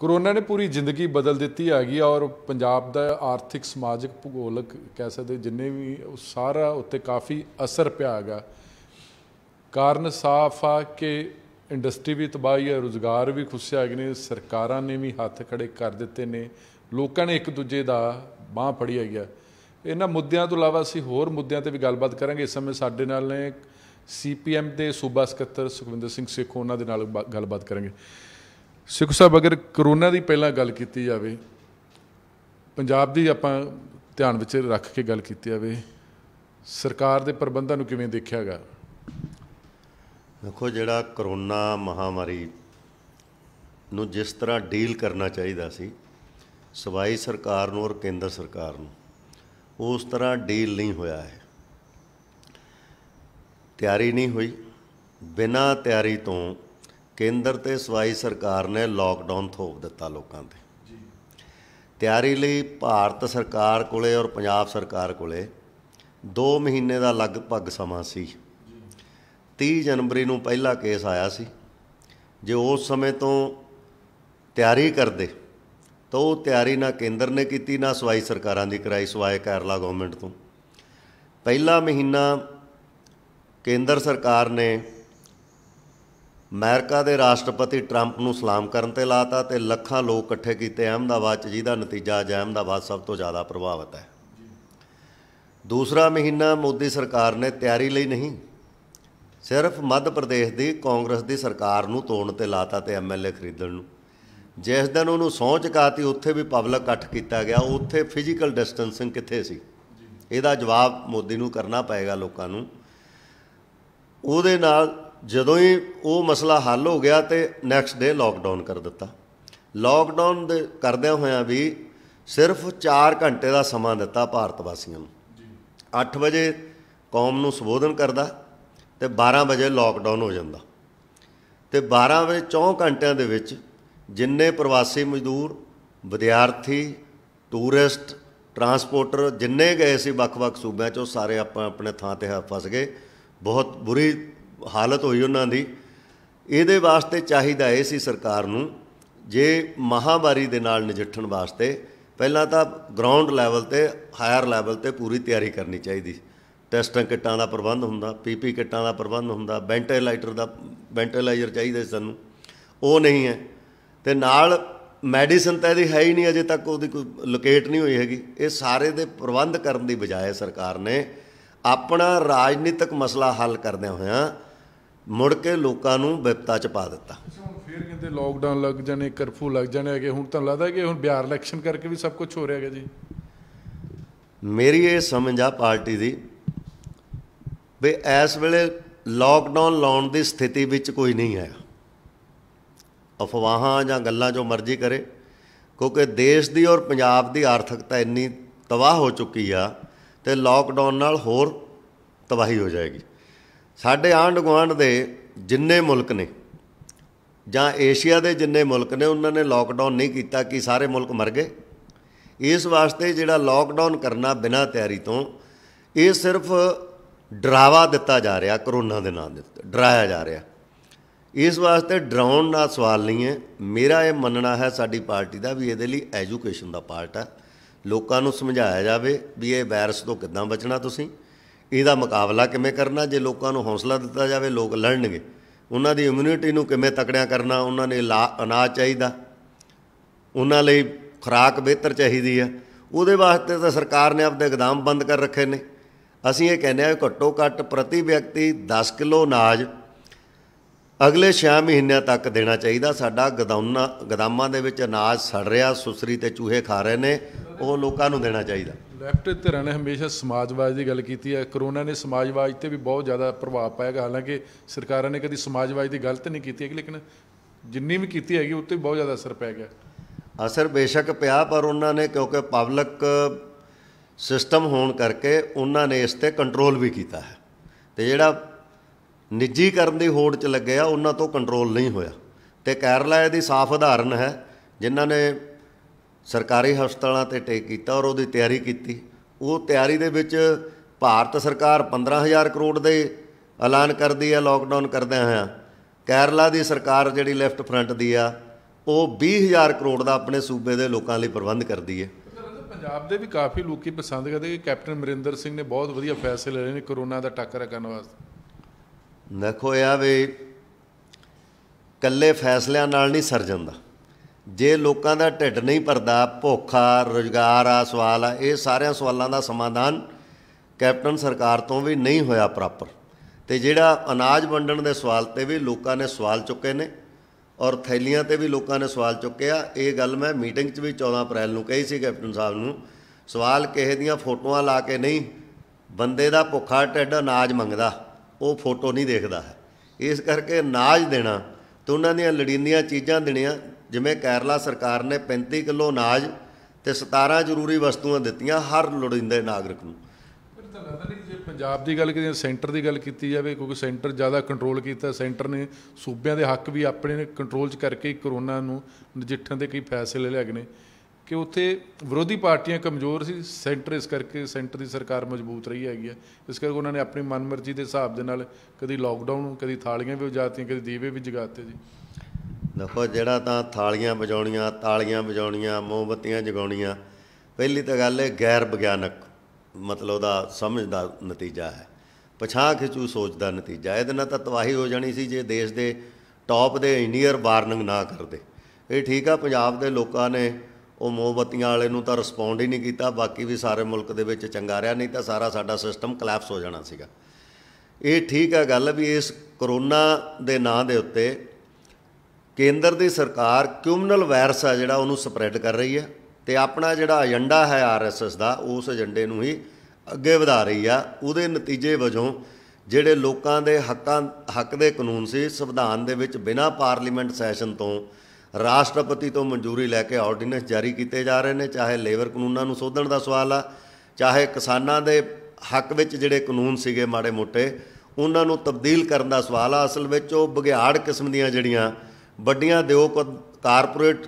corona ਨੇ ਪੂਰੀ ਜ਼ਿੰਦਗੀ ਬਦਲ ਦਿੱਤੀ ਹੈਗੀ ਔਰ ਪੰਜਾਬ ਦਾ ਆਰਥਿਕ ਸਮਾਜਿਕ ਭੂਗੋਲਿਕ ਕਹਿ ਸਕਦੇ ਜਿੰਨੇ ਵੀ ਉਹ ਸਾਰਾ ਉੱਤੇ ਕਾਫੀ ਅਸਰ ਪਿਆ ਹੈਗਾ ਕਾਰਨ ਸਾਫ ਆ ਕਿ ਇੰਡਸਟਰੀ ਵੀ ਤਬਾਹੀ ਹੈ ਰੋਜ਼ਗਾਰ ਵੀ ਖੁੱਸਿਆ ਹੈਗੇ ਨੇ ਸਰਕਾਰਾਂ ਨੇ ਵੀ ਹੱਥ ਖੜੇ ਕਰ ਦਿੱਤੇ ਨੇ ਲੋਕਾਂ ਨੇ ਇੱਕ ਦੂਜੇ ਦਾ ਬਾਹ ਫੜੀ ਹੈਗੀ ਇਹਨਾਂ ਮੁੱਦਿਆਂ ਤੋਂ ਇਲਾਵਾ ਅਸੀਂ ਹੋਰ ਮੁੱਦਿਆਂ ਤੇ ਵੀ ਗੱਲਬਾਤ ਕਰਾਂਗੇ ਇਸ ਸਮੇਂ ਸਾਡੇ ਨਾਲ ਨੇ ਸੀਪੀਐਮ ਦੇ ਸੂਬਾ ਸਕੱਤਰ ਸੁਖਵਿੰਦਰ ਸਿੰਘ ਸੇਖੋਂ ਉਹਨਾਂ ਦੇ ਨਾਲ ਗੱਲਬਾਤ ਕਰਾਂਗੇ ਸਿੱਖ ਸਾਹਿਬ ਅਗਰ ਕਰੋਨਾ ਦੀ ਪਹਿਲਾਂ ਗੱਲ ਕੀਤੀ ਜਾਵੇ ਪੰਜਾਬ ਦੀ ਆਪਾਂ ਧਿਆਨ ਵਿੱਚ ਰੱਖ ਕੇ ਗੱਲ ਕੀਤੀ ਜਾਵੇ ਸਰਕਾਰ ਦੇ ਪ੍ਰਬੰਧਾਂ ਨੂੰ ਕਿਵੇਂ ਦੇਖਿਆਗਾ ਦੇਖੋ ਜਿਹੜਾ ਕਰੋਨਾ ਮਹਾਮਾਰੀ ਨੂੰ ਜਿਸ ਤਰ੍ਹਾਂ ਡੀਲ ਕਰਨਾ ਚਾਹੀਦਾ ਸੀ ਸਵਾਈ ਸਰਕਾਰ ਨੂੰ ਔਰ ਕੇਂਦਰ ਸਰਕਾਰ ਨੂੰ ਉਸ ਤਰ੍ਹਾਂ ਡੀਲ ਨਹੀਂ ਹੋਇਆ ਹੈ ਤਿਆਰੀ ਨਹੀਂ ਹੋਈ ਬਿਨਾਂ ਤਿਆਰੀ ਤੋਂ ਕੇਂਦਰ ਤੇ ਸਵਾਈ ਸਰਕਾਰ ਨੇ ਲਾਕਡਾਊਨ ਥੋਪ ਦਿੱਤਾ ਲੋਕਾਂ ਤੇ ਤਿਆਰੀ ਲਈ ਭਾਰਤ ਸਰਕਾਰ ਕੋਲੇ ਔਰ ਪੰਜਾਬ ਸਰਕਾਰ ਕੋਲੇ 2 ਮਹੀਨੇ ਦਾ ਲਗਭਗ ਸਮਾਂ ਸੀ 30 ਜਨਵਰੀ ਨੂੰ ਪਹਿਲਾ ਕੇਸ ਆਇਆ ਸੀ ਜੇ ਉਸ ਸਮੇਂ ਤੋਂ ਤਿਆਰੀ ਕਰਦੇ ਤਾਂ ਉਹ ਤਿਆਰੀ ਨਾ ਕੇਂਦਰ ਨੇ ਕੀਤੀ ਨਾ ਸਵਾਈ ਸਰਕਾਰਾਂ ਦੀ ਕਰਾਈ ਸਵਾਏ ਕੇਰਲਾ ਗਵਰਨਮੈਂਟ ਤੋਂ ਪਹਿਲਾ ਮਹੀਨਾ ਕੇਂਦਰ ਸਰਕਾਰ ਨੇ ਅਮਰੀਕਾ ਦੇ ਰਾਸ਼ਟਰਪਤੀ ਟਰੰਪ ਨੂੰ ਸਲਾਮ ਕਰਨ ਤੇ ਲਾਤਾ ਤੇ ਲੱਖਾਂ ਲੋਕ ਇਕੱਠੇ ਕੀਤੇ ਅਹਿਮਦਾਬਾਦ 'ਚ ਜਿਹਦਾ ਨਤੀਜਾ ਅੱਜ ਅਹਿਮਦਾਬਾਦ ਸਭ ਤੋਂ ਜ਼ਿਆਦਾ ਪ੍ਰਭਾਵਿਤ ਹੈ ਦੂਸਰਾ ਮਹੀਨਾ ਮੋਦੀ ਸਰਕਾਰ ਨੇ ਤਿਆਰੀ ਲਈ ਨਹੀਂ ਸਿਰਫ ਮੱਧ ਪ੍ਰਦੇਸ਼ ਦੀ ਕਾਂਗਰਸ ਦੀ ਸਰਕਾਰ ਨੂੰ ਤੋੜਨ ਤੇ ਲਾਤਾ ਤੇ ਐਮਐਲਏ ਖਰੀਦਣ ਨੂੰ ਜਿਸ ਦਿਨ ਉਹਨੂੰ ਸੌਂਚ ਕਾਤੀ ਉੱਥੇ ਵੀ ਪਬਲਿਕ ਇਕੱਠ ਕੀਤਾ ਗਿਆ ਉੱਥੇ ਫਿਜ਼ੀਕਲ ਡਿਸਟੈਂਸਿੰਗ ਕਿੱਥੇ ਸੀ ਇਹਦਾ ਜਵਾਬ ਮੋਦੀ ਨੂੰ ਕਰਨਾ ਪਏਗਾ ਲੋਕਾਂ ਨੂੰ ਉਹਦੇ ਨਾਲ ਜਦੋਂ ਹੀ ਉਹ ਮਸਲਾ ਹੱਲ ਹੋ ਗਿਆ ਤੇ ਨੈਕਸਟ ਡੇ ਲਾਕਡਾਊਨ ਕਰ ਦਿੱਤਾ ਲਾਕਡਾਊਨ ਦੇ ਕਰਦਿਆਂ ਹੋਇਆਂ ਵੀ ਸਿਰਫ 4 ਘੰਟੇ ਦਾ ਸਮਾਂ ਦਿੱਤਾ ਭਾਰਤ ਵਾਸੀਆਂ ਨੂੰ ਜੀ 8 ਵਜੇ ਕੌਮ ਨੂੰ ਸੰਬੋਧਨ ਕਰਦਾ ਤੇ 12 ਵਜੇ ਲਾਕਡਾਊਨ ਹੋ ਜਾਂਦਾ ਤੇ 12 ਵਜੇ 4 ਘੰਟਿਆਂ ਦੇ ਵਿੱਚ ਜਿੰਨੇ ਪ੍ਰਵਾਸੀ ਮਜ਼ਦੂਰ ਵਿਦਿਆਰਥੀ ਟੂਰਿਸਟ ਟਰਾਂਸਪੋਰਟਰ ਜਿੰਨੇ ਗਏ ਸੀ ਵੱਖ-ਵੱਖ ਸੂਬਿਆਂ ਚੋਂ ਸਾਰੇ ਆਪਾਂ ਆਪਣੇ ਥਾਂ ਤੇ ਫਸ ਗਏ ਬਹੁਤ ਬੁਰੀ ਹਾਲਤ ਹੋਈ ਉਹਨਾਂ ਦੀ ਇਹਦੇ ਵਾਸਤੇ ਚਾਹੀਦਾ ਇਹ ਸੀ ਸਰਕਾਰ ਨੂੰ ਜੇ ਮਹਾਮਾਰੀ ਦੇ ਨਾਲ ਨਜਿੱਠਣ ਵਾਸਤੇ ਪਹਿਲਾਂ ਤਾਂ ਗਰਾਊਂਡ ਲੈਵਲ ਤੇ ਹਾਇਰ ਲੈਵਲ ਤੇ ਪੂਰੀ ਤਿਆਰੀ ਕਰਨੀ ਚਾਹੀਦੀ ਟੈਸਟਾਂ ਕਿੱਟਾਂ ਦਾ ਪ੍ਰਬੰਧ ਹੁੰਦਾ ਪੀਪੀ ਕਿੱਟਾਂ ਦਾ ਪ੍ਰਬੰਧ ਹੁੰਦਾ ਵੈਂਟੀਲੇਟਰ ਦਾ ਵੈਂਟੀਲੇਟਰ ਚਾਹੀਦਾ ਸਾਨੂੰ ਉਹ ਨਹੀਂ ਹੈ ਤੇ ਨਾਲ ਮੈਡੀਸਨ ਤਾਂ ਇਹਦੀ ਹੈ ਹੀ ਨਹੀਂ ਅਜੇ ਤੱਕ ਉਹਦੀ ਕੋਈ ਲੋਕੇਟ ਨਹੀਂ ਹੋਈ ਹੈਗੀ ਇਹ ਸਾਰੇ ਦੇ ਪ੍ਰਬੰਧ ਕਰਨ ਦੀ ਬਜਾਏ ਸਰਕਾਰ ਨੇ ਆਪਣਾ ਰਾਜਨੀਤਿਕ ਮਸਲਾ ਹੱਲ ਕਰਦਿਆਂ ਹੋਇਆਂ ਮੁੜ ਕੇ ਲੋਕਾਂ ਨੂੰ ਵਿਪਤਾ 'ਚ ਪਾ ਦਿੱਤਾ ਫਿਰ ਕਹਿੰਦੇ ਲੋਕਡਾਊਨ ਲੱਗ ਜਾਣੇ ਕਰਫੂ ਲੱਗ ਜਾਣੇ ਹੈਗੇ ਹੁਣ ਤਾਂ ਲੱਗਦਾ ਕਿ ਹੁਣ ਬਿਹਾਰ ਇਲੈਕਸ਼ਨ ਕਰਕੇ ਵੀ ਸਭ ਕੁਝ ਹੋ ਰਿਹਾ ਹੈਗਾ ਜੀ ਮੇਰੀ ਇਹ ਸਮਝ ਆ ਪਾਰਟੀ ਦੀ ਵੀ ਇਸ ਵੇਲੇ ਲੋਕਡਾਊਨ ਲਾਉਣ ਦੀ ਸਥਿਤੀ ਵਿੱਚ ਕੋਈ ਨਹੀਂ ਹੈ ਅਫਵਾਹਾਂ ਜਾਂ ਗੱਲਾਂ ਜੋ ਮਰਜ਼ੀ ਕਰੇ ਕਿਉਂਕਿ ਦੇਸ਼ ਦੀ ਔਰ ਪੰਜਾਬ ਦੀ ਆਰਥਿਕਤਾ ਇੰਨੀ ਤਬਾਹ ਹੋ ਚੁੱਕੀ ਆ ਤੇ ਲੋਕਡਾਊਨ ਨਾਲ ਹੋਰ ਤਬਾਹੀ ਹੋ ਜਾਏਗੀ ਸਾਡੇ ਆਂਢ ਗੁਆਂਢ ਦੇ ਜਿੰਨੇ ਮੁਲਕ ਨੇ ਜਾਂ ਏਸ਼ੀਆ ਦੇ ਜਿੰਨੇ ਮੁਲਕ ਨੇ ਉਹਨਾਂ ਨੇ ਲਾਕਡਾਊਨ ਨਹੀਂ ਕੀਤਾ ਕਿ ਸਾਰੇ ਮੁਲਕ ਮਰ ਗਏ ਇਸ ਵਾਸਤੇ ਜਿਹੜਾ ਲਾਕਡਾਊਨ ਕਰਨਾ ਬਿਨਾ ਤਿਆਰੀ ਤੋਂ ਇਹ ਸਿਰਫ ਡਰਾਵਾ ਦਿੱਤਾ ਜਾ ਰਿਹਾ ਕਰੋਨਾ ਦੇ ਨਾਮ ਦੇ ਡਰਾਇਆ ਜਾ ਰਿਹਾ ਇਸ ਵਾਸਤੇ ਡਰਾਉਣ ਦਾ ਸਵਾਲ ਨਹੀਂ ਹੈ ਮੇਰਾ ਇਹ ਮੰਨਣਾ ਹੈ ਸਾਡੀ ਪਾਰਟੀ ਦਾ ਵੀ ਇਹਦੇ ਲਈ ਐਜੂਕੇਸ਼ਨ ਦਾ ਪਾਰਟ ਹੈ ਲੋਕਾਂ ਨੂੰ ਸਮਝਾਇਆ ਜਾਵੇ ਵੀ ਇਹ ਵਾਇਰਸ ਤੋਂ ਕਿੱਦਾਂ ਬਚਣਾ ਤੁਸੀਂ ਇਹਦਾ ਮੁਕਾਬਲਾ ਕਿਵੇਂ ਕਰਨਾ ਜੇ ਲੋਕਾਂ ਨੂੰ ਹੌਸਲਾ ਦਿੱਤਾ ਜਾਵੇ ਲੋਕ ਲੜਨਗੇ ਉਹਨਾਂ ਦੀ ਇਮਿਊਨਿਟੀ ਨੂੰ ਕਿਵੇਂ ਤਕੜਿਆ ਕਰਨਾ ਉਹਨਾਂ ਨੇ ਅਨਾਜ ਚਾਹੀਦਾ ਉਹਨਾਂ ਲਈ ਖੁਰਾਕ ਬਿਹਤਰ ਚਾਹੀਦੀ ਆ ਉਹਦੇ ਵਾਸਤੇ ਤਾਂ ਸਰਕਾਰ ਨੇ ਆਪਦੇ ਇਕਦਾਮ ਬੰਦ ਕਰ ਰੱਖੇ ਨੇ ਅਸੀਂ ਇਹ ਕਹਿੰਦੇ ਆ ਘੱਟੋ ਘੱਟ ਪ੍ਰਤੀ ਵਿਅਕਤੀ 10 ਕਿਲੋ ਅਨਾਜ ਅਗਲੇ 6 ਮਹੀਨਿਆਂ ਤੱਕ ਦੇਣਾ ਚਾਹੀਦਾ ਸਾਡਾ ਗਦਾਮਾਂ ਦੇ ਵਿੱਚ ਅਨਾਜ ਸੜ ਰਿਹਾ ਸੁਸਰੀ ਤੇ ਚੂਹੇ ਖਾ ਰਹੇ ਨੇ ਉਹ ਲੋਕਾਂ ਨੂੰ ਦੇਣਾ ਚਾਹੀਦਾ ਲੈਫਟ ਧਿਰਾਂ ਨੇ ਹਮੇਸ਼ਾ ਸਮਾਜਵਾਦ ਦੀ ਗੱਲ ਕੀਤੀ ਹੈ ਕਰੋਨਾ ਨੇ ਸਮਾਜਵਾਦ ਤੇ ਵੀ ਬਹੁਤ ਜ਼ਿਆਦਾ ਪ੍ਰਭਾਵ ਹੈ ਹਾਲਾਂਕਿ ਸਰਕਾਰਾਂ ਨੇ ਕਦੀ ਸਮਾਜਵਾਦ ਦੀ ਗਲਤ ਨਹੀਂ ਕੀਤੀ ਹੈ ਲੇਕਿਨ ਜਿੰਨੀ ਵੀ ਕੀਤੀ ਹੈਗੀ ਉੱਤੇ ਬਹੁਤ ਜ਼ਿਆਦਾ ਅਸਰ ਪੈ ਗਿਆ ਅਸਰ ਬੇਸ਼ੱਕ ਪਿਆ ਪਰ ਉਹਨਾਂ ਨੇ ਕਿਉਂਕਿ ਪਬਲਿਕ ਸਿਸਟਮ ਹੋਣ ਕਰਕੇ ਉਹਨਾਂ ਨੇ ਇਸ ਤੇ ਕੰਟਰੋਲ ਵੀ ਕੀਤਾ ਹੈ ਤੇ ਜਿਹੜਾ ਨਿੱਜੀ ਕਰਨ ਦੀ ਹੋੜ 'ਚ ਲੱਗਿਆ ਉਹਨਾਂ ਤੋਂ ਕੰਟਰੋਲ ਨਹੀਂ ਹੋਇਆ ਤੇ ਕੇਰਲਾ ਇਹਦੀ ਸਾਫ਼ ਉਦਾਹਰਨ ਹੈ ਜਿਨ੍ਹਾਂ ਨੇ ਸਰਕਾਰੀ ਹਸਪਤਾਲਾਂ ਤੇ ਟੇਕ ਕੀਤਾ ਔਰ ਉਹਦੀ ਤਿਆਰੀ ਕੀਤੀ ਉਹ ਤਿਆਰੀ ਦੇ ਵਿੱਚ ਭਾਰਤ ਸਰਕਾਰ 15000 ਕਰੋੜ ਦੇ ਐਲਾਨ ਕਰਦੀ ਹੈ ਲਾਕਡਾਊਨ ਕਰਦਿਆਂ ਹੋਇਆਂ ਕੇਰਲਾ ਦੀ ਸਰਕਾਰ ਜਿਹੜੀ ਲੈਫਟ ਫਰੰਟ ਦੀ ਆ ਉਹ 20000 ਕਰੋੜ ਦਾ ਆਪਣੇ ਸੂਬੇ ਦੇ ਲੋਕਾਂ ਲਈ ਪ੍ਰਬੰਧ ਕਰਦੀ ਹੈ ਪੰਜਾਬ ਦੇ ਵੀ ਕਾਫੀ ਲੋਕੀ ਪਸੰਦ ਕਰਦੇ ਕਿ ਕੈਪਟਨ ਮਰਿੰਦਰ ਸਿੰਘ ਨੇ ਬਹੁਤ ਵਧੀਆ ਫੈਸਲੇ ਲਏ ਨੇ ਕਰੋਨਾ ਦਾ ਟੱਕਰ ਕਰਨ ਵਾਸਤੇ ਦੇਖੋ ਆ ਵੀ ਕੱਲੇ ਫੈਸਲਿਆਂ ਨਾਲ ਨਹੀਂ ਸਰ ਜਾਂਦਾ ਜੇ ਲੋਕਾਂ ਦਾ ਢਿੱਡ ਨਹੀਂ ਭਰਦਾ ਭੁੱਖਾ ਰੋਜ਼ਗਾਰ ਆ ਸਵਾਲ ਆ ਇਹ ਸਾਰਿਆਂ ਸਵਾਲਾਂ ਦਾ ਸਮਾਧਾਨ ਕੈਪਟਨ ਸਰਕਾਰ ਤੋਂ ਵੀ ਨਹੀਂ ਹੋਇਆ ਪ੍ਰੋਪਰ ਤੇ ਜਿਹੜਾ ਅਨਾਜ ਵੰਡਣ ਦੇ ਸਵਾਲ ਤੇ ਵੀ ਲੋਕਾਂ ਨੇ ਸਵਾਲ ਚੁੱਕੇ ਨੇ ਔਰ ਥੈਲੀਆਂ ਤੇ ਵੀ ਲੋਕਾਂ ਨੇ ਸਵਾਲ ਚੁੱਕੇ ਆ ਇਹ ਗੱਲ ਮੈਂ ਮੀਟਿੰਗ 'ਚ ਵੀ 14 ਅਪ੍ਰੈਲ ਨੂੰ ਕਹੀ ਸੀ ਕੈਪਟਨ ਸਾਹਿਬ ਨੂੰ ਸਵਾਲ ਕਿਸੇ ਦੀਆਂ ਫੋਟੋਆਂ ਲਾ ਕੇ ਨਹੀਂ ਬੰਦੇ ਦਾ ਭੁੱਖਾ ਢਿੱਡ ਅਨਾਜ ਮੰਗਦਾ ਉਹ ਫੋਟੋ ਨਹੀਂ ਦੇਖਦਾ ਇਸ ਕਰਕੇ ਅਨਾਜ ਦੇਣਾ ਤੇ ਉਹਨਾਂ ਦੀਆਂ ਲੜੀਂਦੀਆਂ ਚੀਜ਼ਾਂ ਦੇਣੀਆਂ ਜਿਵੇਂ ਕੇਰਲਾ ਸਰਕਾਰ ਨੇ 35 ਕਿਲੋ ਅਨਾਜ ਤੇ 17 ਜ਼ਰੂਰੀ ਵਸਤੂਆਂ ਦਿੱਤੀਆਂ ਹਰ ਲੋੜੀਂਦੇ ਨਾਗਰਿਕ ਨੂੰ ਪੰਜਾਬ ਦੀ ਗੱਲ ਕਰੀਏ ਸੈਂਟਰ ਦੀ ਗੱਲ ਕੀਤੀ ਜਾਵੇ ਕਿਉਂਕਿ ਸੈਂਟਰ ਜ਼ਿਆਦਾ ਕੰਟਰੋਲ ਕੀਤਾ ਸੈਂਟਰ ਨੇ ਸੂਬਿਆਂ ਦੇ ਹੱਕ ਵੀ ਆਪਣੇ ਕੰਟਰੋਲ 'ਚ ਕਰਕੇ ਕਰੋਨਾ ਨੂੰ ਨਜਿੱਠਣ ਦੇ ਕਈ ਫੈਸਲੇ ਲਏ ਗਏ ਨੇ ਕਿ ਉੱਥੇ ਵਿਰੋਧੀ ਪਾਰਟੀਆਂ ਕਮਜ਼ੋਰ ਸੀ ਸੈਂਟਰ ਇਸ ਕਰਕੇ ਸੈਂਟਰ ਦੀ ਸਰਕਾਰ ਮਜ਼ਬੂਤ ਰਹੀ ਹੈਗੀ ਹੈ ਇਸ ਕਰਕੇ ਉਹਨਾਂ ਨੇ ਆਪਣੀ ਮਨਮਰਜ਼ੀ ਦੇ ਹਿਸਾਬ ਦੇ ਨਾਲ ਕਦੀ ਲਾਕਡਾਊਨ ਕਦੀ ਥਾਲੀਆਂ ਵੀ ਉਜਾਤੀਆਂ ਕਦੀ ਦੀਵੇ ਵੀ ਜਗਾਤੇ ਜੀ ਦੇਖੋ ਜਿਹੜਾ ਤਾਂ ਥਾਲੀਆਂ ਵਜਾਉਣੀਆਂ ਤਾਲੀਆਂ ਵਜਾਉਣੀਆਂ ਮੋਮਬਤੀਆਂ ਜਗਾਉਣੀਆਂ ਪਹਿਲੀ ਤਾਂ ਗੱਲ ਹੈ ਗੈਰ ਵਿਗਿਆਨਕ ਮਤਲਬ ਉਹਦਾ ਸਮਝ ਦਾ ਨਤੀਜਾ ਹੈ ਪਛਾਹ ਖਿਚੂ ਸੋਚ ਦਾ ਨਤੀਜਾ ਇਹਦੇ ਨਾਲ ਤਾਂ ਤਬਾਹੀ ਹੋ ਜਾਣੀ ਸੀ ਜੇ ਦੇਸ਼ ਦੇ ਟੌਪ ਦੇ ਇੰਜੀਨੀਅਰ ਵਾਰਨਿੰਗ ਨਾ ਕਰਦੇ ਇਹ ਠੀਕ ਆ ਪੰਜਾਬ ਦੇ ਲੋਕਾਂ ਨੇ ਉਹ ਮੋਮਬਤੀਆਂ ਵਾਲੇ ਨੂੰ ਤਾਂ ਰਿਸਪੌਂਡ ਹੀ ਨਹੀਂ ਕੀਤਾ ਬਾਕੀ ਵੀ ਸਾਰੇ ਮੁਲਕ ਦੇ ਵਿੱਚ ਚੰਗਾ ਰਿਹਾ ਨਹੀਂ ਤਾਂ ਸਾਰਾ ਸਾਡਾ ਸਿਸਟਮ ਕਲੈਪਸ ਹੋ ਜਾਣਾ ਸੀਗਾ ਇਹ ਠੀਕ ਆ ਗੱਲ ਵੀ ਇਸ ਕਰੋਨਾ ਦੇ ਨਾਂ ਦੇ ਉੱਤੇ ਕੇਂਦਰ ਦੀ ਸਰਕਾਰ ਕਿਊਮਨਲ ਵਾਇਰਸ ਆ ਜਿਹੜਾ ਉਹਨੂੰ ਸਪਰੈਡ ਕਰ ਰਹੀ ਹੈ ਤੇ ਆਪਣਾ ਜਿਹੜਾ ਏਜੰਡਾ ਹੈ ਆਰਐਸਐਸ ਦਾ ਉਸ ਏਜੰਡੇ ਨੂੰ ਹੀ ਅੱਗੇ ਵਧਾ ਰਹੀ ਆ ਉਹਦੇ ਨਤੀਜੇ ਵਜੋਂ ਜਿਹੜੇ ਲੋਕਾਂ ਦੇ ਹੱਕਾਂ ਹੱਕ ਦੇ ਕਾਨੂੰਨ ਸੀ ਸੰਵਿਧਾਨ ਦੇ ਵਿੱਚ ਬਿਨਾਂ ਪਾਰਲੀਮੈਂਟ ਸੈਸ਼ਨ ਤੋਂ ਰਾਸ਼ਟਰਪਤੀ ਤੋਂ ਮਨਜ਼ੂਰੀ ਲੈ ਕੇ ਆਰਡੀਨੈਂਸ ਜਾਰੀ ਕੀਤੇ ਜਾ ਰਹੇ ਨੇ ਚਾਹੇ ਲੇਬਰ ਕਾਨੂੰਨਾਂ ਨੂੰ ਸੋਧਣ ਦਾ ਸਵਾਲ ਆ ਚਾਹੇ ਕਿਸਾਨਾਂ ਦੇ ਹੱਕ ਵਿੱਚ ਜਿਹੜੇ ਕਾਨੂੰਨ ਸੀਗੇ ਮਾੜੇ ਮੋਟੇ ਉਹਨਾਂ ਨੂੰ ਤਬਦੀਲ ਕਰਨ ਦਾ ਸਵਾਲ ਆ ਅਸਲ ਵਿੱਚ ਉਹ ਬਗਿਆੜ ਕਿਸਮ ਦੀਆਂ ਜਿਹੜੀਆਂ ਵੱਡੀਆਂ ਦਿਓ ਕਾਰਪੋਰੇਟ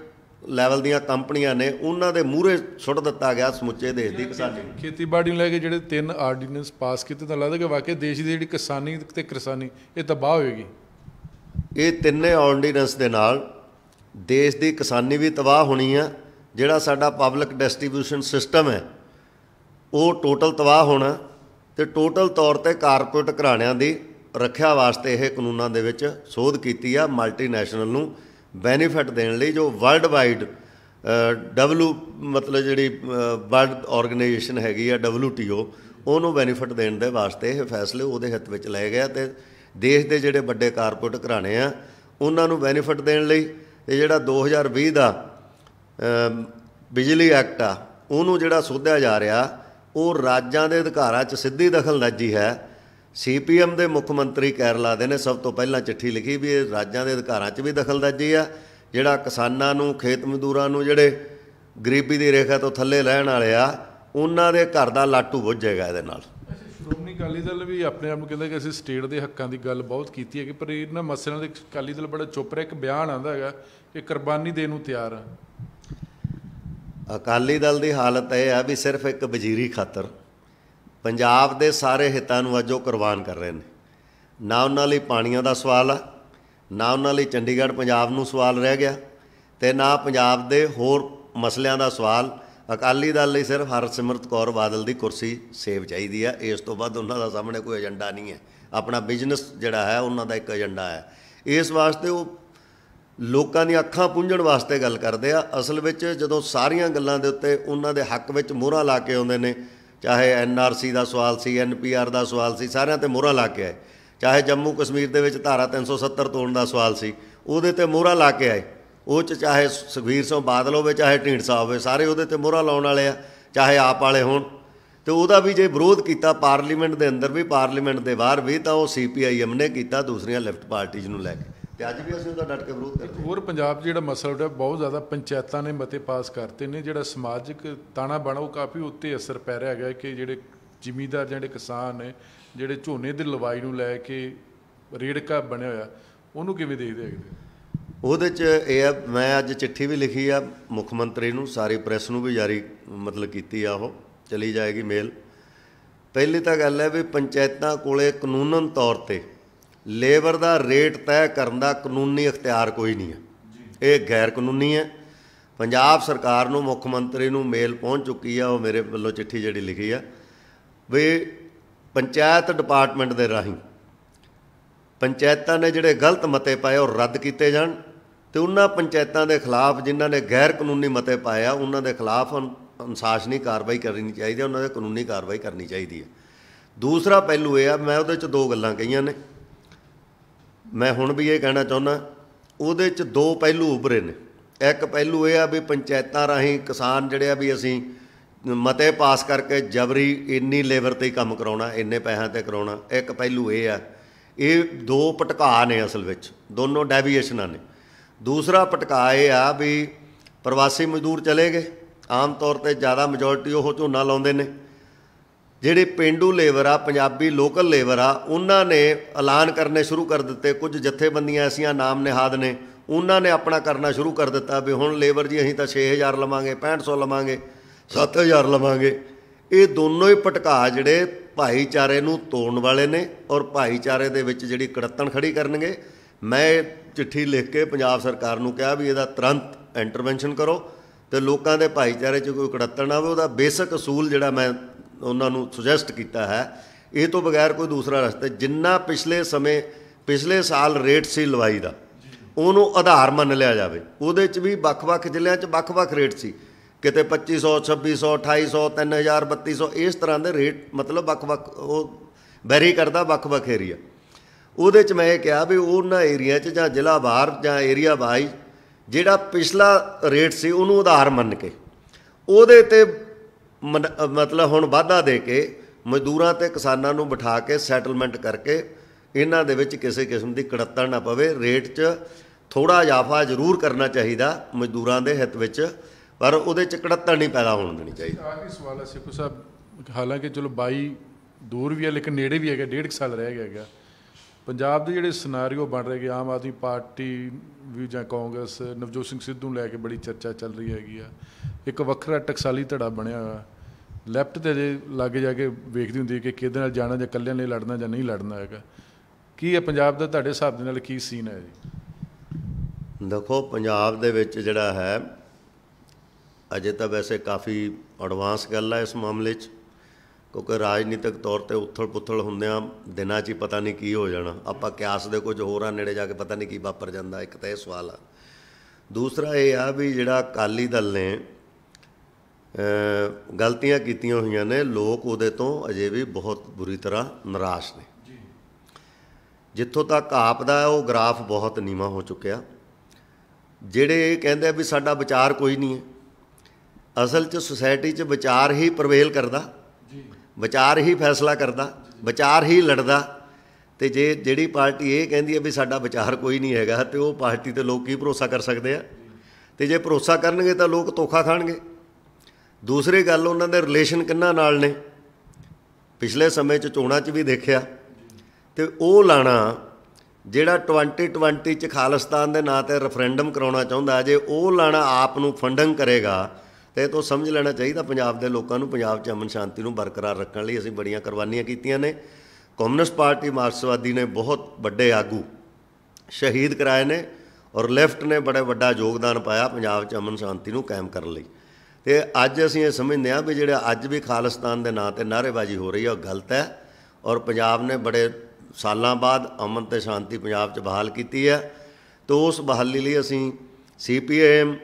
ਲੈਵਲ ਦੀਆਂ ਕੰਪਨੀਆਂ ਨੇ ਉਹਨਾਂ ਦੇ ਮੂਹਰੇ ਸੁੱਟ ਦਿੱਤਾ ਗਿਆ ਸਮੁੱਚੇ ਦੇਸ਼ ਦੀ ਕਿਸਾਨੀ ਖੇਤੀਬਾੜੀ ਨੂੰ ਲੈ ਕੇ ਜਿਹੜੇ ਤਿੰਨ ਆਰਡੀਨੈਂਸ ਪਾਸ ਕੀਤੇ ਤਾਂ ਲੱਗਦਾ ਕਿ ਵਾਕਈ ਦੇਸ਼ ਦੀ ਜਿਹੜੀ ਕਿਸਾਨੀ ਤੇ ਕਿਸਾਨੀ ਇਹ ਤਬਾਹ ਹੋਏਗੀ ਇਹ ਤਿੰਨੇ ਆਰਡੀਨੈਂਸ ਦੇ ਨਾਲ ਦੇਸ਼ ਦੀ ਕਿਸਾਨੀ ਵੀ ਤਬਾਹ ਹੋਣੀ ਆ ਜਿਹੜਾ ਸਾਡਾ ਪਬਲਿਕ ਡਿਸਟ੍ਰੀਬਿਊਸ਼ਨ ਸਿਸਟਮ ਹੈ ਉਹ ਟੋਟਲ ਤਬਾਹ ਹੋਣਾ ਤੇ ਟੋਟਲ ਤੌਰ ਤੇ ਕਾਰਪੋਰੇਟ ਘਰਾਣਿਆਂ ਦੀ ਰੱਖਿਆ ਵਾਸਤੇ ਇਹ ਕਾਨੂੰਨਾਂ ਦੇ ਵਿੱਚ ਸੋਧ ਕੀਤੀ ਆ ਮਲਟੀਨੈਸ਼ਨਲ ਨੂੰ ਬੈਨੀਫਿਟ ਦੇਣ ਲਈ ਜੋ ਵਰਲਡ ਵਾਈਡ ਡਬਲਯੂ ਮਤਲਬ ਜਿਹੜੀ ਵਰਲਡ ਆਰਗੇਨਾਈਜੇਸ਼ਨ ਹੈਗੀ ਆ WTO ਉਹਨੂੰ ਬੈਨੀਫਿਟ ਦੇਣ ਦੇ ਵਾਸਤੇ ਇਹ ਫੈਸਲੇ ਉਹਦੇ ਹਿੱਤ ਵਿੱਚ ਲਏ ਗਏ ਤੇ ਦੇਸ਼ ਦੇ ਜਿਹੜੇ ਵੱਡੇ ਕਾਰਪੋਰੇਟ ਘਰਾਣੇ ਆ ਉਹਨਾਂ ਨੂੰ ਬੈਨੀਫਿਟ ਦੇਣ ਲਈ ਤੇ ਜਿਹੜਾ 2020 ਦਾ ਬਿਜਲੀ ਐਕਟ ਆ ਉਹਨੂੰ ਜਿਹੜਾ ਸੋਧਿਆ ਜਾ ਰਿਹਾ ਉਹ ਰਾਜਾਂ ਦੇ ਅਧਿਕਾਰਾਂ 'ਚ ਸਿੱਧੀ ਦਖਲਅੰਦਾਜ਼ੀ ਹੈ ਸੀਪੀਐਮ ਦੇ ਮੁੱਖ ਮੰਤਰੀ ਕੇਰਲਾ ਦੇ ਨੇ ਸਭ ਤੋਂ ਪਹਿਲਾਂ ਚਿੱਠੀ ਲਿਖੀ ਵੀ ਇਹ ਰਾਜਾਂ ਦੇ ਅਧਿਕਾਰਾਂ 'ਚ ਵੀ ਦਖਲਅੰਦਾਜ਼ੀ ਆ ਜਿਹੜਾ ਕਿਸਾਨਾਂ ਨੂੰ ਖੇਤ ਮਜ਼ਦੂਰਾਂ ਨੂੰ ਜਿਹੜੇ ਗਰੀਬੀ ਦੀ ਰੇਖਾ ਤੋਂ ਥੱਲੇ ਲੈਣ ਵਾਲੇ ਆ ਉਹਨਾਂ ਦੇ ਘਰ ਦਾ ਲਾਟੂ ਬੁੱਝੇਗਾ ਇਹਦੇ ਨਾਲ ਸ਼੍ਰੋਮਣੀ ਅਕਾਲੀ ਦਲ ਵੀ ਆਪਣੇ ਆਪ ਨੂੰ ਕਹਿੰਦਾ ਕਿ ਅਸੀਂ ਸਟੇਟ ਦੇ ਹੱਕਾਂ ਦੀ ਗੱਲ ਬਹੁਤ ਕੀਤੀ ਹੈ ਕਿ ਪਰ ਇਹਨਾਂ ਮਸਲਿਆਂ ਦੇ ਅਕਾਲੀ ਦਲ ਬੜਾ ਚੁੱਪ ਰਿਹਾ ਇੱਕ ਬਿਆਨ ਆਂਦਾ ਹੈਗਾ ਕਿ ਕੁਰਬਾਨੀ ਦੇਣ ਨੂੰ ਤਿਆਰ ਆ ਅਕਾਲੀ ਦਲ ਦੀ ਹਾਲਤ ਇਹ ਆ ਵੀ ਸਿਰਫ ਇੱਕ ਵਜ਼ੀਰੀ ਖਾਤਰ ਪੰਜਾਬ ਦੇ ਸਾਰੇ ਹਿੱਤਾਂ ਨੂੰ ਅੱਜੋ ਕੁਰਬਾਨ ਕਰ ਰਹੇ ਨੇ ਨਾ ਉਹਨਾਂ ਲਈ ਪਾਣੀਆਂ ਦਾ ਸਵਾਲ ਆ ਨਾ ਉਹਨਾਂ ਲਈ ਚੰਡੀਗੜ੍ਹ ਪੰਜਾਬ ਨੂੰ ਸਵਾਲ ਰਹਿ ਗਿਆ ਤੇ ਨਾ ਪੰਜਾਬ ਦੇ ਹੋਰ ਮਸਲਿਆਂ ਦਾ ਸਵਾਲ ਅਕਾਲੀ ਦਲ ਲਈ ਸਿਰਫ ਹਰਸਿਮਰਤ ਕੌਰ ਬਾਦਲ ਦੀ ਕੁਰਸੀ ਸੇਵ ਚਾਹੀਦੀ ਆ ਇਸ ਤੋਂ ਵੱਧ ਉਹਨਾਂ ਦਾ ਸਾਹਮਣੇ ਕੋਈ ਏਜੰਡਾ ਨਹੀਂ ਹੈ ਆਪਣਾ ਬਿਜ਼ਨਸ ਜਿਹੜਾ ਹੈ ਉਹਨਾਂ ਦਾ ਇੱਕ ਏਜੰਡਾ ਹੈ ਇਸ ਵਾਸਤੇ ਉਹ ਲੋਕਾਂ ਦੀਆਂ ਅੱਖਾਂ ਪੁੰਝਣ ਵਾਸਤੇ ਗੱਲ ਕਰਦੇ ਆ ਅਸਲ ਵਿੱਚ ਜਦੋਂ ਸਾਰੀਆਂ ਗੱਲਾਂ ਦੇ ਉੱਤੇ ਉਹਨਾਂ ਦੇ ਹੱਕ ਵਿੱਚ ਮੋਹਰਾ ਲਾ ਕੇ ਆਉਂਦੇ ਨੇ ਚਾਹੇ ਐਨਆਰਸੀ ਦਾ ਸਵਾਲ ਸੀ ਐਨਪੀਆਰ ਦਾ ਸਵਾਲ ਸੀ ਸਾਰਿਆਂ ਤੇ ਮੋਹਰਾ ਲਾ ਕੇ ਆਏ ਚਾਹੇ ਜੰਮੂ ਕਸ਼ਮੀਰ ਦੇ ਵਿੱਚ ਧਾਰਾ 370 ਤੋੜਨ ਦਾ ਸਵਾਲ ਸੀ ਉਹਦੇ ਤੇ ਮੋਹਰਾ ਲਾ ਕੇ ਆਏ ਉਹ ਚ ਚਾਹੇ ਸੁਖਵੀਰ ਸਿੰਘ ਬਾਦਲ ਹੋਵੇ ਚਾਹੇ ਢੀਂਡਸਾ ਹੋਵੇ ਸਾਰੇ ਉਹਦੇ ਤੇ ਮੋਹਰਾ ਲਾਉਣ ਵਾਲੇ ਆ ਚਾਹੇ ਆਪ ਵਾਲੇ ਹੋਣ ਤੇ ਉਹਦਾ ਵੀ ਜੇ ਵਿਰੋਧ ਕੀਤਾ ਪਾਰਲੀਮੈਂਟ ਦੇ ਅੰਦਰ ਵੀ ਪਾਰਲੀਮੈਂਟ ਦੇ ਬਾਹਰ ਵੀ ਤਾਂ ਉਹ ਸੀਪੀਆਈਐਮ ਨੇ ਕੀਤਾ ਦੂਸਰੀਆਂ ਲੈਫਟ ਪਾਰਟੀਆਂ ਨੂੰ ਲੈ ਕੇ ਤੇ ਅੱਜ ਵੀ ਅਸੀਂ ਉਹਦਾ ਡਟ ਕੇ ਵਿਰੋਧ ਕਰਦੇ ਹਾਂ ਹੋਰ ਪੰਜਾਬ 'ਚ ਜਿਹੜਾ ਮਸਲਾ ਉੱਠਿਆ ਬਹੁਤ ਜ਼ਿਆਦਾ ਪੰਚਾਇਤਾਂ ਨੇ ਮਤੇ ਪਾਸ ਕਰਤੇ ਨੇ ਜਿਹੜਾ ਸਮਾਜਿਕ ਤਾਣਾ ਬਣਾ ਉਹ ਕਾਫੀ ਉੱਤੇ ਅਸਰ ਪੈ ਰਿਹਾ ਹੈਗਾ ਕਿ ਜਿਹੜੇ ਜ਼ਿਮੀਦਾਰ ਜਿਹੜੇ ਕਿਸਾਨ ਨੇ ਜਿਹੜੇ ਝੋਨੇ ਦੀ ਲਵਾਈ ਨੂੰ ਲੈ ਕੇ ਰੇੜਕਾ ਬਣਿਆ ਹੋਇਆ ਉਹਨੂੰ ਕਿਵੇਂ ਦੇਖਦੇ ਹੈਗੇ ਉਹਦੇ ਚ ਇਹ ਆ ਮੈਂ ਅੱਜ ਚਿੱਠੀ ਵੀ ਲਿਖੀ ਆ ਮੁੱਖ ਮੰਤਰੀ ਨੂੰ ਸਾਰੀ ਪ੍ਰੈਸ ਨੂੰ ਵੀ ਜਾਰੀ ਮਤਲਬ ਕੀਤੀ ਆ ਉਹ ਚਲੀ ਜਾਏਗੀ ਮੇਲ ਪਹਿਲੇ ਤਾਂ ਗੱਲ ਹੈ ਵੀ ਪੰਚਾਇਤਾਂ ਕੋਲੇ ਕਾਨੂੰਨਨ ਤੌਰ ਤੇ ਲੇਬਰ ਦਾ ਰੇਟ ਤੈਅ ਕਰਨ ਦਾ ਕਾਨੂੰਨੀ ਅਖਤਿਆਰ ਕੋਈ ਨਹੀਂ ਹੈ ਇਹ ਗੈਰ ਕਾਨੂੰਨੀ ਹੈ ਪੰਜਾਬ ਸਰਕਾਰ ਨੂੰ ਮੁੱਖ ਮੰਤਰੀ ਨੂੰ ਮੇਲ ਪਹੁੰਚ ਚੁੱਕੀ ਆ ਉਹ ਮੇਰੇ ਵੱਲੋਂ ਚਿੱਠੀ ਜਿਹੜੀ ਲਿਖੀ ਆ ਵੀ ਪੰਚਾਇਤ ਡਿਪਾਰਟਮੈਂਟ ਦੇ ਰਾਹੀਂ ਪੰਚਾਇਤਾਂ ਨੇ ਜਿਹੜੇ ਗਲਤ ਮਤੇ ਪਾਏ ਉਹ ਰੱਦ ਕੀਤੇ ਜਾਣ ਤੇ ਉਹਨਾਂ ਪੰਚਾਇਤਾਂ ਦੇ ਖਿਲਾਫ ਜਿਨ੍ਹਾਂ ਨੇ ਗੈਰ ਕਾਨੂੰਨੀ ਮਤੇ ਪਾਏ ਆ ਉਹਨਾਂ ਦੇ ਖਿਲਾਫ ਅਨਸ਼ਾਸਨੀ ਕਾਰਵਾਈ ਕਰਨੀ ਚਾਹੀਦੀ ਹੈ ਉਹਨਾਂ ਦੇ ਕਾਨੂੰਨੀ ਕਾਰਵਾਈ ਕਰਨੀ ਚਾਹੀਦੀ ਹੈ ਦੂਸਰਾ ਪਹਿਲੂ ਇਹ ਆ ਮੈਂ ਉਹਦੇ ਵਿੱਚ ਦੋ ਗੱਲਾਂ ਕਹੀਆਂ ਨੇ ਮੈਂ ਹੁਣ ਵੀ ਇਹ ਕਹਿਣਾ ਚਾਹੁੰਦਾ ਉਹਦੇ 'ਚ ਦੋ ਪਹਿਲੂ ਉਭਰੇ ਨੇ ਇੱਕ ਪਹਿਲੂ ਇਹ ਆ ਵੀ ਪੰਚਾਇਤਾਂ ਰਾਹੀਂ ਕਿਸਾਨ ਜਿਹੜੇ ਆ ਵੀ ਅਸੀਂ ਮਤੇ ਪਾਸ ਕਰਕੇ ਜਬਰੀ ਇੰਨੀ ਲੇਬਰ ਤੇ ਕੰਮ ਕਰਾਉਣਾ ਇੰਨੇ ਪੈਸਿਆਂ ਤੇ ਕਰਾਉਣਾ ਇੱਕ ਪਹਿਲੂ ਇਹ ਆ ਇਹ ਦੋ ਪਟਕਾ ਨੇ ਅਸਲ ਵਿੱਚ ਦੋਨੋਂ ਡੈਵੀਏਸ਼ਨਾਂ ਨੇ ਦੂਸਰਾ ਪਟਕਾ ਇਹ ਆ ਵੀ ਪ੍ਰਵਾਸੀ ਮਜ਼ਦੂਰ ਚਲੇ ਗਏ ਆਮ ਤੌਰ ਤੇ ਜ਼ਿਆਦਾ ਮੈਜੋਰਟੀ ਉਹ ਝੋਨਾ ਲਾਉਂਦੇ ਨੇ ਜਿਹੜੇ ਪਿੰਡੂ ਲੇਬਰ ਆ ਪੰਜਾਬੀ ਲੋਕਲ ਲੇਬਰ ਆ ਉਹਨਾਂ ਨੇ ਐਲਾਨ ਕਰਨੇ ਸ਼ੁਰੂ ਕਰ ਦਿੱਤੇ ਕੁਝ ਜਥੇਬੰਦੀਆਂ ਐਸੀਆਂ ਨਾਮ ਨਿਹਾਦ ਨੇ ਉਹਨਾਂ ਨੇ ਆਪਣਾ ਕਰਨਾ ਸ਼ੁਰੂ ਕਰ ਦਿੱਤਾ ਵੀ ਹੁਣ ਲੇਬਰ ਜੀ ਅਸੀਂ ਤਾਂ 6000 ਲਵਾਂਗੇ 6500 ਲਵਾਂਗੇ 7000 ਲਵਾਂਗੇ ਇਹ ਦੋਨੋਂ ਹੀ ਪਟਕਾ ਜਿਹੜੇ ਭਾਈਚਾਰੇ ਨੂੰ ਤੋੜਨ ਵਾਲੇ ਨੇ ਔਰ ਭਾਈਚਾਰੇ ਦੇ ਵਿੱਚ ਜਿਹੜੀ ਕੜਤਣ ਖੜੀ ਕਰਨਗੇ ਮੈਂ ਚਿੱਠੀ ਲਿਖ ਕੇ ਪੰਜਾਬ ਸਰਕਾਰ ਨੂੰ ਕਿਹਾ ਵੀ ਇਹਦਾ ਤੁਰੰਤ ਇੰਟਰਵੈਂਸ਼ਨ ਕਰੋ ਤੇ ਲੋਕਾਂ ਦੇ ਭਾਈਚਾਰੇ 'ਚ ਕੋਈ ਕੜਤਣ ਆਵੇ ਉਹਦਾ ਬੇਸਿਕ ਅਸੂਲ ਜਿਹੜਾ ਮੈਂ ਉਹਨਾਂ ਨੂੰ ਸੁਜੈਸਟ ਕੀਤਾ ਹੈ ਇਹ ਤੋਂ ਬਗੈਰ ਕੋਈ ਦੂਸਰਾ ਰਸਤਾ ਜਿੰਨਾ ਪਿਛਲੇ ਸਮੇਂ ਪਿਛਲੇ ਸਾਲ ਰੇਟ ਸੀ ਲਵਾਈ ਦਾ ਉਹਨੂੰ ਆਧਾਰ ਮੰਨ ਲਿਆ ਜਾਵੇ ਉਹਦੇ 'ਚ ਵੀ ਵੱਖ-ਵੱਖ ਜ਼ਿਲ੍ਹਿਆਂ 'ਚ ਵੱਖ-ਵੱਖ ਰੇਟ ਸੀ ਕਿਤੇ 2500 2600 2800 3000 3200 ਇਸ ਤਰ੍ਹਾਂ ਦੇ ਰੇਟ ਮਤਲਬ ਵੱਖ-ਵੱਖ ਉਹ ਵੈਰੀ ਕਰਦਾ ਵੱਖ-ਵੱਖ ਏਰੀਆ ਉਹਦੇ 'ਚ ਮੈਂ ਇਹ ਕਿਹਾ ਵੀ ਉਹਨਾਂ ਏਰੀਆ 'ਚ ਜਾਂ ਜ਼ਿਲ੍ਹਾ ਬਾਹਰ ਜਾਂ ਏਰੀਆ ਵਾਈਜ਼ ਜਿਹੜਾ ਪਿਛਲਾ ਰੇਟ ਸੀ ਉਹਨੂੰ ਆਧਾਰ ਮੰਨ ਕੇ ਉਹਦੇ ਤੇ ਮਤਲਬ ਹੁਣ ਵਾਅਦਾ ਦੇ ਕੇ ਮਜ਼ਦੂਰਾਂ ਤੇ ਕਿਸਾਨਾਂ ਨੂੰ ਬਿਠਾ ਕੇ ਸੈਟਲਮੈਂਟ ਕਰਕੇ ਇਹਨਾਂ ਦੇ ਵਿੱਚ ਕਿਸੇ ਕਿਸਮ ਦੀ ਕੜੱਤਣ ਨਾ ਪਵੇ ਰੇਟ 'ਚ ਥੋੜਾ ਇਜ਼ਾਫਾ ਜ਼ਰੂਰ ਕਰਨਾ ਚਾਹੀਦਾ ਮਜ਼ਦੂਰਾਂ ਦੇ ਹਿੱਤ ਵਿੱਚ ਪਰ ਉਹਦੇ 'ਚ ਕੜੱਤਣ ਨਹੀਂ ਪੈਦਾ ਹੋਣ ਦੇਣੀ ਚਾਹੀਦੀ ਆਖਰੀ ਸਵਾਲ ਹੈ ਸਿੱਖੂ ਸਾਹਿਬ ਹਾਲਾਂਕਿ ਚਲੋ 22 ਦੂਰ ਵੀ ਹੈ ਲੇਕਿਨ ਨੇੜੇ ਵੀ ਹੈਗਾ ਡੇਢ ਸਾਲ ਰਹਿ ਗਿਆ ਹੈਗਾ ਪੰਜਾਬ ਦੇ ਜਿਹੜੇ ਸਿਨੈਰੀਓ ਬਣ ਰਹੇ ਕਿ ਆਮ ਆਦਮੀ ਪਾਰਟੀ ਵੀ ਜਾਂ ਕਾਂਗਰਸ ਨਵਜੋਤ ਸਿੰਘ ਸਿੱਧੂ ਲੈ ਕੇ ਬੜੀ ਚਰਚਾ ਚੱਲ ਰਹੀ ਹੈਗੀ ਆ ਇੱਕ ਵੱਖਰਾ ਟਕਸਾਲੀ ਧੜਾ ਬਣਿਆ ਹੋਇਆ ਲੈਫਟ ਤੇ ਜੇ ਲੱਗ ਜਾ ਕੇ ਵੇਖਦੀ ਹੁੰਦੀ ਹੈ ਕਿ ਕਿਹਦੇ ਨਾਲ ਜਾਣਾ ਜਾਂ ਇਕੱਲਿਆਂ ਨੇ ਲੜਨਾ ਜਾਂ ਨਹੀਂ ਲੜਨਾ ਹੈਗਾ ਕੀ ਹੈ ਪੰਜਾਬ ਦਾ ਤੁਹਾਡੇ ਹਿਸਾਬ ਦੇ ਨਾਲ ਕੀ ਸੀਨ ਹੈ ਜੀ ਦੇਖੋ ਪੰਜਾਬ ਦੇ ਵਿੱਚ ਜਿਹੜਾ ਹੈ ਅਜੇ ਤਾਂ ਵੈਸੇ ਕਾਫੀ ਐਡਵਾਂਸ ਗੱਲ ਹੈ ਇਸ ਮਾਮਲੇ 'ਚ ਕਿਉਂਕਿ ਰਾਜਨੀਤਿਕ ਤੌਰ ਤੇ ਉਥਲ-ਪੁਥਲ ਹੁੰਦਿਆਂ ਦਿਨਾਂ 'ਚ ਹੀ ਪਤਾ ਨਹੀਂ ਕੀ ਹੋ ਜਾਣਾ ਆਪਾਂ ਕਿਆਸ ਦੇ ਕੁਝ ਹੋਰ ਆ ਨੇੜੇ ਜਾ ਕੇ ਪਤਾ ਨਹੀਂ ਕੀ ਵਾਪਰ ਜਾਂਦਾ ਇੱਕ ਤਾਂ ਇਹ ਸਵਾਲ ਆ ਦੂਸਰਾ ਇਹ ਆ ਵੀ ਜਿਹੜਾ ਅਕਾਲੀ ਦਲ ਨੇ ਗਲਤੀਆਂ ਕੀਤੀਆਂ ਹੋਈਆਂ ਨੇ ਲੋਕ ਉਹਦੇ ਤੋਂ ਅਜੇ ਵੀ ਬਹੁਤ ਬੁਰੀ ਤਰ੍ਹਾਂ ਨਿਰਾਸ਼ ਨੇ ਜਿੱਥੋਂ ਤੱਕ ਆਪ ਦਾ ਉਹ ਗ੍ਰਾਫ ਬਹੁਤ ਨੀਵਾ ਹੋ ਚੁੱਕਿਆ ਜਿਹੜੇ ਕਹਿੰਦੇ ਆ ਵੀ ਸਾਡਾ ਵਿਚਾਰ ਕੋਈ ਨਹੀਂ ਹੈ ਅਸਲ 'ਚ ਸੁਸਾਇਟੀ 'ਚ ਵਿਚਾਰ ਹੀ ਪ੍ਰਵੇਲ ਕਰਦਾ ਵਿਚਾਰ ਹੀ ਫੈਸਲਾ ਕਰਦਾ ਵਿਚਾਰ ਹੀ ਲੜਦਾ ਤੇ ਜੇ ਜਿਹੜੀ ਪਾਰਟੀ ਇਹ ਕਹਿੰਦੀ ਹੈ ਵੀ ਸਾਡਾ ਵਿਚਾਰ ਕੋਈ ਨਹੀਂ ਹੈਗਾ ਤੇ ਉਹ ਪਾਰਟੀ ਤੇ ਲੋਕ ਕੀ ਭਰੋਸਾ ਕਰ ਸਕਦੇ ਆ ਤੇ ਜੇ ਭਰੋਸਾ ਕਰਨਗੇ ਤਾਂ ਲੋਕ ਧੋਖਾ ਖਾਣਗੇ ਦੂਸਰੀ ਗੱਲ ਉਹਨਾਂ ਦੇ ਰਿਲੇਸ਼ਨ ਕਿੰਨਾ ਨਾਲ ਨੇ ਪਿਛਲੇ ਸਮੇਂ 'ਚ ਚੋਣਾਂ 'ਚ ਵੀ ਦੇਖਿਆ ਤੇ ਉਹ ਲਾਣਾ ਜਿਹੜਾ 2020 'ਚ ਖਾਲਿਸਤਾਨ ਦੇ ਨਾਂ ਤੇ ਰੈਫਰੈਂਡਮ ਕਰਾਉਣਾ ਚਾਹੁੰਦਾ ਜੇ ਉਹ ਲਾਣਾ ਆਪ ਨੂੰ ਫੰਡਿੰਗ ਕਰੇਗਾ ਤੇ ਤੋਂ ਸਮਝ ਲੈਣਾ ਚਾਹੀਦਾ ਪੰਜਾਬ ਦੇ ਲੋਕਾਂ ਨੂੰ ਪੰਜਾਬ 'ਚ ਅਮਨ ਸ਼ਾਂਤੀ ਨੂੰ ਬਰਕਰਾਰ ਰੱਖਣ ਲਈ ਅਸੀਂ ਬੜੀਆਂ ਕੁਰਬਾਨੀਆਂ ਕੀਤੀਆਂ ਨੇ ਕਮਿਊਨਿਸਟ ਪਾਰਟੀ ਮਾਰਕਸਵਾਦੀ ਨੇ ਬਹੁਤ ਵੱਡੇ ਆਗੂ ਸ਼ਹੀਦ ਕਰਾਏ ਨੇ ਔਰ ਲੈਫਟ ਨੇ ਬੜਾ ਵੱਡਾ ਯੋਗਦਾਨ ਪਾਇਆ ਪੰਜਾਬ 'ਚ ਅਮਨ ਸ਼ਾਂਤੀ ਨੂੰ ਕਾਇਮ ਕਰਨ ਲਈ ਤੇ ਅੱਜ ਅਸੀਂ ਇਹ ਸਮਝਦੇ ਹਾਂ ਵੀ ਜਿਹੜਾ ਅੱਜ ਵੀ ਖਾਲਿਸਤਾਨ ਦੇ ਨਾਂ ਤੇ ਨਾਰੇਬਾਜ਼ੀ ਹੋ ਰਹੀ ਹੈ ਉਹ ਗਲਤ ਹੈ ਔਰ ਪੰਜਾਬ ਨੇ ਬੜੇ ਸਾਲਾਂ ਬਾਅਦ ਅਮਨ ਤੇ ਸ਼ਾਂਤੀ ਪੰਜਾਬ 'ਚ ਬਹਾਲ ਕੀਤੀ ਹੈ ਤੋਂ ਉਸ ਬਹਾਲੀ ਲਈ ਅਸੀਂ ਸੀਪੀਐਮ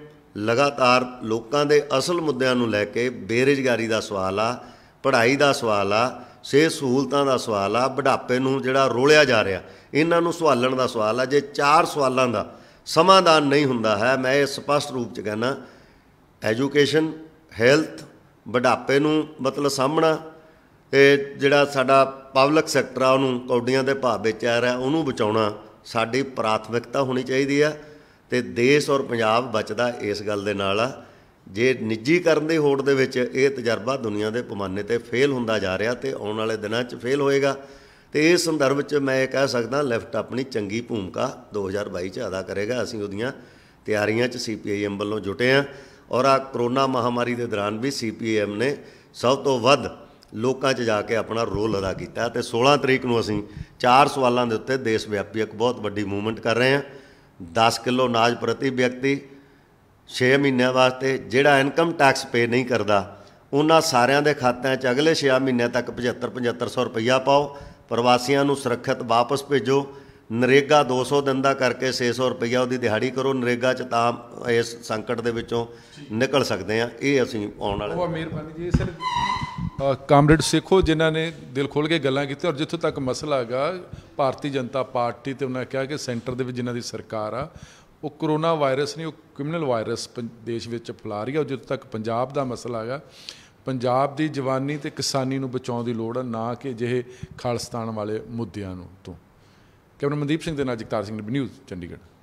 ਲਗਾਤਾਰ ਲੋਕਾਂ ਦੇ ਅਸਲ ਮੁੱਦਿਆਂ ਨੂੰ ਲੈ ਕੇ ਬੇਰੋਜ਼ਗਾਰੀ ਦਾ ਸਵਾਲ ਆ ਪੜ੍ਹਾਈ ਦਾ ਸਵਾਲ ਆ ਸੇ ਸਹੂਲਤਾਂ ਦਾ ਸਵਾਲ ਆ ਬੁਢਾਪੇ ਨੂੰ ਜਿਹੜਾ ਰੋਲਿਆ ਜਾ ਰਿਹਾ ਇਹਨਾਂ ਨੂੰ ਸਵਾਲਣ ਦਾ ਸਵਾਲ ਆ ਜੇ ਚਾਰ ਸਵਾਲਾਂ ਦਾ ਸਮਾਧਾਨ ਨਹੀਂ ਹੁੰਦਾ ਹੈ ਮੈਂ ਇਹ ਸਪਸ਼ਟ ਰੂਪ ਚ ਕਹਿਣਾ ਐਜੂਕੇਸ਼ਨ ਹੈਲਥ ਬੁਢਾਪੇ ਨੂੰ ਮਤਲਬ ਸਾਹਮਣਾ ਇਹ ਜਿਹੜਾ ਸਾਡਾ ਪਬਲਿਕ ਸੈਕਟਰ ਆ ਉਹਨੂੰ ਕੌਡੀਆਂ ਦੇ ਭਾਅ ਵਿੱਚ ਆ ਰਿਹਾ ਉਹਨੂੰ ਬਚਾਉਣਾ ਸਾਡੀ ਪ੍ਰਾਥਮਿਕਤਾ ਹੋਣੀ ਚਾਹੀਦੀ ਆ ਤੇ ਦੇਸ਼ ਔਰ ਪੰਜਾਬ ਬਚਦਾ ਇਸ ਗੱਲ ਦੇ ਨਾਲ ਆ ਜੇ ਨਿੱਜੀਕਰਨ ਦੇ ਹੋੜ ਦੇ ਵਿੱਚ ਇਹ ਤਜਰਬਾ ਦੁਨੀਆ ਦੇ ਪਮਾਨੇ ਤੇ ਫੇਲ ਹੁੰਦਾ ਜਾ ਰਿਹਾ ਤੇ ਆਉਣ ਵਾਲੇ ਦਿਨਾਂ 'ਚ ਫੇਲ ਹੋਏਗਾ ਤੇ ਇਸ ਸੰਦਰਭ 'ਚ ਮੈਂ ਇਹ ਕਹਿ ਸਕਦਾ ਲੈਫਟ ਆਪਣੀ ਚੰਗੀ ਭੂਮਿਕਾ 2022 'ਚ ਅਦਾ ਕਰੇਗਾ ਅਸੀਂ ਉਹਦੀਆਂ ਤਿਆਰੀਆਂ 'ਚ ਸੀਪੀਆਈਐਮ ਵੱਲੋਂ ਜੁਟੇ ਆਂ ਔਰ ਆ ਕਰੋਨਾ ਮਹਾਮਾਰੀ ਦੇ ਦੌਰਾਨ ਵੀ ਸੀਪੀਆਈਐਮ ਨੇ ਸਭ ਤੋਂ ਵੱਧ ਲੋਕਾਂ 'ਚ ਜਾ ਕੇ ਆਪਣਾ ਰੋਲ ਅਦਾ ਕੀਤਾ ਤੇ 16 ਤਰੀਕ ਨੂੰ ਅਸੀਂ ਚਾਰ ਸਵਾਲਾਂ ਦੇ ਉੱਤੇ ਦੇਸ਼ ਵਿਆਪੀ ਇੱਕ ਬਹੁਤ ਵੱਡੀ ਮੂਵਮੈਂਟ ਕਰ ਰਹੇ ਹਾਂ 10 ਕਿਲੋ ਅਨਾਜ ਪ੍ਰਤੀ ਵਿਅਕਤੀ 6 ਮਹੀਨਿਆਂ ਵਾਸਤੇ ਜਿਹੜਾ ਇਨਕਮ ਟੈਕਸ ਪੇ ਨਹੀਂ ਕਰਦਾ ਉਹਨਾਂ ਸਾਰਿਆਂ ਦੇ ਖਾਤਿਆਂ 'ਚ ਅਗਲੇ 6 ਮਹੀਨਿਆਂ ਤੱਕ 75 7500 ਰੁਪਇਆ ਪਾਓ ਪ੍ਰਵਾਸੀਆਂ ਨੂੰ ਸੁਰੱਖਿਅਤ ਵਾਪਸ ਭੇਜੋ ਨਰੇਗਾ 200 ਦਿਨ ਦਾ ਕਰਕੇ 600 ਰੁਪਇਆ ਉਹਦੀ ਦਿਹਾੜੀ ਕਰੋ ਨਰੇਗਾ ਚ ਤਾਂ ਇਸ ਸੰਕਟ ਦੇ ਵਿੱਚੋਂ ਨਿਕਲ ਸਕਦੇ ਆ ਇਹ ਅਸੀਂ ਆਉਣ ਵਾਲੇ ਉਹ ਮਿਹਰਬਾਨੀ ਜੀ ਸਰ ਕਾਮਰੇਡ ਸੇਖੋ ਜਿਨ੍ਹਾਂ ਨੇ ਦਿਲ ਖੋਲ ਕੇ ਗੱਲਾਂ ਕੀਤੀਆਂ ਔਰ ਜਿੱਥੋਂ ਤੱਕ ਮਸਲਾ ਹੈਗਾ ਭਾਰਤੀ ਜਨਤਾ ਪਾਰਟੀ ਤੇ ਉਹਨਾਂ ਕਿਹਾ ਕਿ ਸੈਂਟਰ ਦੇ ਵਿੱਚ ਜਿਨ੍ਹਾਂ ਦੀ ਸਰਕਾਰ ਆ ਉਹ ਕਰੋਨਾ ਵਾਇਰਸ ਨਹੀਂ ਉਹ ਕ੍ਰਿਮੀਨਲ ਵਾਇਰਸ ਦੇਸ਼ ਵਿੱਚ ਫੈਲਾ ਰਹੀ ਹੈ ਜਿੱਥੋਂ ਤੱਕ ਪੰਜਾਬ ਦਾ ਮਸਲਾ ਹੈਗਾ ਪੰਜਾਬ ਦੀ ਜਵਾਨੀ ਤੇ ਕਿਸਾਨੀ ਨੂੰ ਬਚਾਉਣ ਦੀ ਲੋੜ ਹੈ ਨਾ ਕਿ ਜਿਹੇ ਖਾਲਸਤਾਨ ਵਾਲੇ ਮੁੱਦਿਆਂ ਨੂੰ ਤੋਂ ਕੈਪਟਨ ਮਨਦੀਪ ਸਿੰਘ ਦੇ ਨਾਲ ਜਗਤਾਰ ਸਿੰਘ ਨਿਊਜ਼ ਚੰਡੀਗੜ੍ਹ